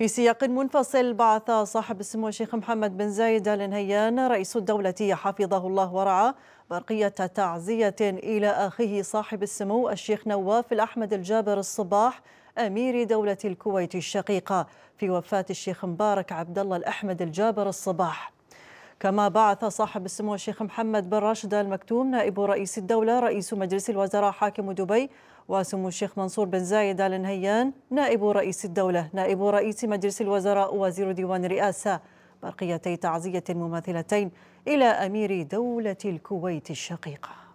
في سياق منفصل بعث صاحب السمو الشيخ محمد بن زايد ال نهيان رئيس الدولة حفظه الله ورعاه برقية تعزية إلى أخيه صاحب السمو الشيخ نواف الأحمد الجابر الصباح أمير دولة الكويت الشقيقة في وفاة الشيخ مبارك عبد الله الأحمد الجابر الصباح كما بعث صاحب السمو الشيخ محمد بن راشد المكتوم نائب رئيس الدولة رئيس مجلس الوزراء حاكم دبي وسمو الشيخ منصور بن زايد آل نهيان نائب رئيس الدولة نائب رئيس مجلس الوزراء وزير ديوان الرئاسة برقيتي تعزية مماثلتين إلى أمير دولة الكويت الشقيقة